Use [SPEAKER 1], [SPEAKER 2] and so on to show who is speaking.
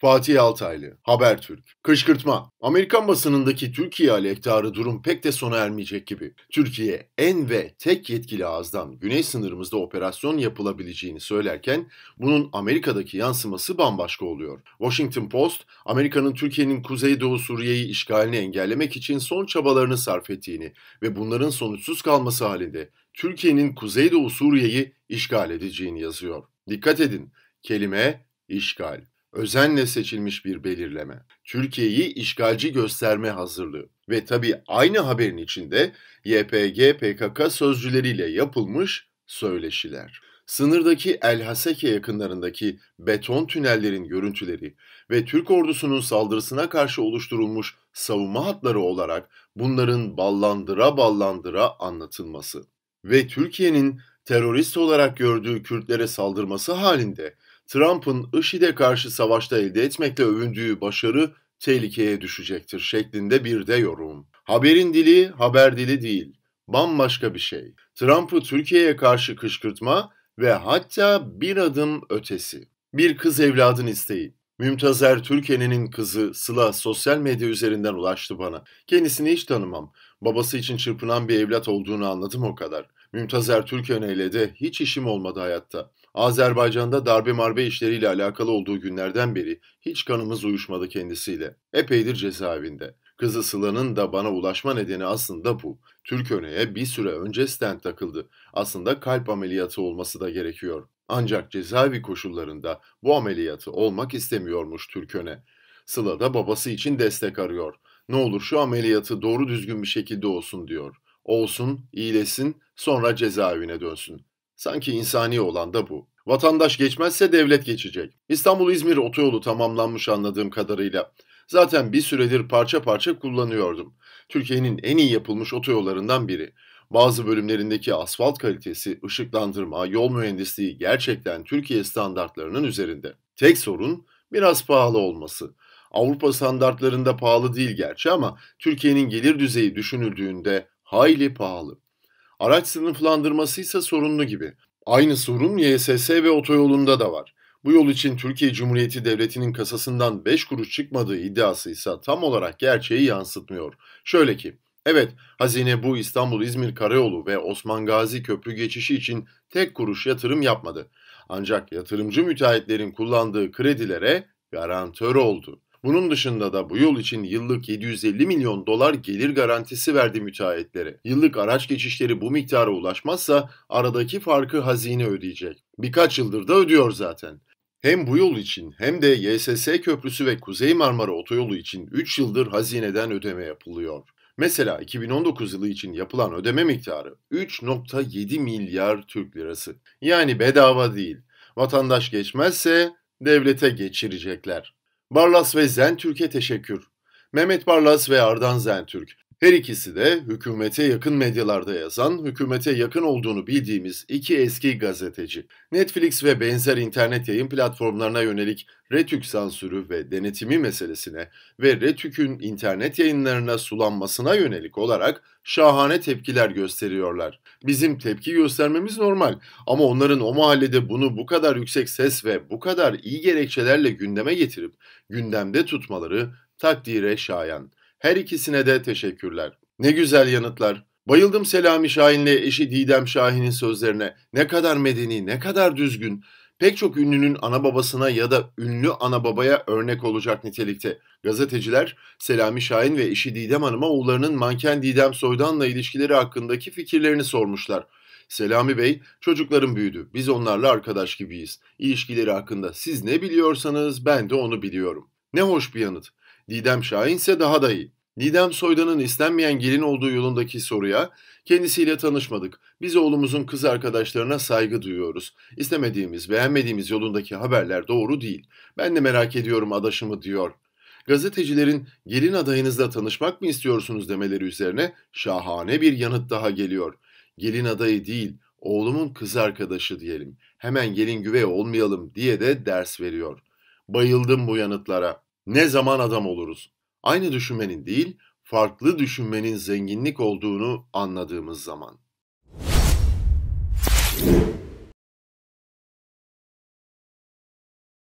[SPEAKER 1] Fatih Altaylı, Habertürk. Kışkırtma. Amerikan basınındaki Türkiye aleyhtarı durum pek de sona ermeyecek gibi. Türkiye en ve tek yetkili ağızdan güney sınırımızda operasyon yapılabileceğini söylerken bunun Amerika'daki yansıması bambaşka oluyor. Washington Post, Amerika'nın Türkiye'nin Kuzeydoğu Suriye'yi işgalini engellemek için son çabalarını sarf ettiğini ve bunların sonuçsuz kalması halinde Türkiye'nin Kuzeydoğu Suriye'yi işgal edeceğini yazıyor. Dikkat edin, kelime işgal özenle seçilmiş bir belirleme. Türkiye'yi işgalci gösterme hazırlığı ve tabi aynı haberin içinde YPG PKK sözcüleriyle yapılmış söyleşiler. Sınırdaki El Haseke yakınlarındaki beton tünellerin görüntüleri ve Türk ordusunun saldırısına karşı oluşturulmuş savunma hatları olarak bunların ballandıra ballandıra anlatılması ve Türkiye'nin terörist olarak gördüğü Kürtlere saldırması halinde Trump'ın IŞİD'e karşı savaşta elde etmekle övündüğü başarı tehlikeye düşecektir şeklinde bir de yorum. Haberin dili haber dili değil, bambaşka bir şey. Trump'ı Türkiye'ye karşı kışkırtma ve hatta bir adım ötesi. Bir kız evladın isteği. Mümtazer Türkiye'nin kızı Sıla sosyal medya üzerinden ulaştı bana. Kendisini hiç tanımam. Babası için çırpınan bir evlat olduğunu anladım o kadar. Mümtaz Ertürk'ün ile de hiç işim olmadı hayatta. Azerbaycan'da darbe marbe işleriyle alakalı olduğu günlerden beri hiç kanımız uyuşmadı kendisiyle. Epeydir cezaevinde. Kızı Sıla'nın da bana ulaşma nedeni aslında bu. Türk Öne'ye bir süre önce stent takıldı. Aslında kalp ameliyatı olması da gerekiyor. Ancak cezaevi koşullarında bu ameliyatı olmak istemiyormuş Türk Öne. Sıla da babası için destek arıyor. Ne olur şu ameliyatı doğru düzgün bir şekilde olsun diyor.'' olsun, iyileşsin, sonra cezaevine dönsün. Sanki insani olan da bu. Vatandaş geçmezse devlet geçecek. İstanbul-İzmir otoyolu tamamlanmış anladığım kadarıyla. Zaten bir süredir parça parça kullanıyordum. Türkiye'nin en iyi yapılmış otoyollarından biri. Bazı bölümlerindeki asfalt kalitesi, ışıklandırma, yol mühendisliği gerçekten Türkiye standartlarının üzerinde. Tek sorun biraz pahalı olması. Avrupa standartlarında pahalı değil gerçi ama Türkiye'nin gelir düzeyi düşünüldüğünde hayli pahalı. Araç sınıflandırması ise sorunlu gibi. Aynı sorun YSS ve otoyolunda da var. Bu yol için Türkiye Cumhuriyeti Devleti'nin kasasından 5 kuruş çıkmadığı iddiası tam olarak gerçeği yansıtmıyor. Şöyle ki, evet hazine bu İstanbul-İzmir Karayolu ve Osman Gazi Köprü geçişi için tek kuruş yatırım yapmadı. Ancak yatırımcı müteahhitlerin kullandığı kredilere garantör oldu. Bunun dışında da bu yol için yıllık 750 milyon dolar gelir garantisi verdi müteahhitlere. Yıllık araç geçişleri bu miktara ulaşmazsa aradaki farkı hazine ödeyecek. Birkaç yıldır da ödüyor zaten. Hem bu yol için hem de YSS Köprüsü ve Kuzey Marmara Otoyolu için 3 yıldır hazineden ödeme yapılıyor. Mesela 2019 yılı için yapılan ödeme miktarı 3.7 milyar Türk lirası. Yani bedava değil. Vatandaş geçmezse devlete geçirecekler. Barlas ve Zen Zentürk'e teşekkür. Mehmet Barlas ve Ardan Zen Türk. Her ikisi de hükümete yakın medyalarda yazan, hükümete yakın olduğunu bildiğimiz iki eski gazeteci. Netflix ve benzer internet yayın platformlarına yönelik Retük sansürü ve denetimi meselesine ve Retük'ün internet yayınlarına sulanmasına yönelik olarak şahane tepkiler gösteriyorlar. Bizim tepki göstermemiz normal ama onların o mahallede bunu bu kadar yüksek ses ve bu kadar iyi gerekçelerle gündeme getirip gündemde tutmaları takdire şayan. Her ikisine de teşekkürler. Ne güzel yanıtlar. Bayıldım Selami Şahin'le eşi Didem Şahin'in sözlerine. Ne kadar medeni, ne kadar düzgün. Pek çok ünlünün ana babasına ya da ünlü ana babaya örnek olacak nitelikte. Gazeteciler Selami Şahin ve eşi Didem Hanım'a oğullarının manken Didem Soydan'la ilişkileri hakkındaki fikirlerini sormuşlar. Selami Bey, çocuklarım büyüdü. Biz onlarla arkadaş gibiyiz. İlişkileri hakkında siz ne biliyorsanız ben de onu biliyorum. Ne hoş bir yanıt. Didem Şahin ise daha da iyi. Didem Soydan'ın istenmeyen gelin olduğu yolundaki soruya kendisiyle tanışmadık. Biz oğlumuzun kız arkadaşlarına saygı duyuyoruz. İstemediğimiz, beğenmediğimiz yolundaki haberler doğru değil. Ben de merak ediyorum adaşımı diyor. Gazetecilerin gelin adayınızla tanışmak mı istiyorsunuz demeleri üzerine şahane bir yanıt daha geliyor. Gelin adayı değil, oğlumun kız arkadaşı diyelim. Hemen gelin güve olmayalım diye de ders veriyor. Bayıldım bu yanıtlara ne zaman adam oluruz? Aynı düşünmenin değil, farklı düşünmenin zenginlik olduğunu anladığımız zaman.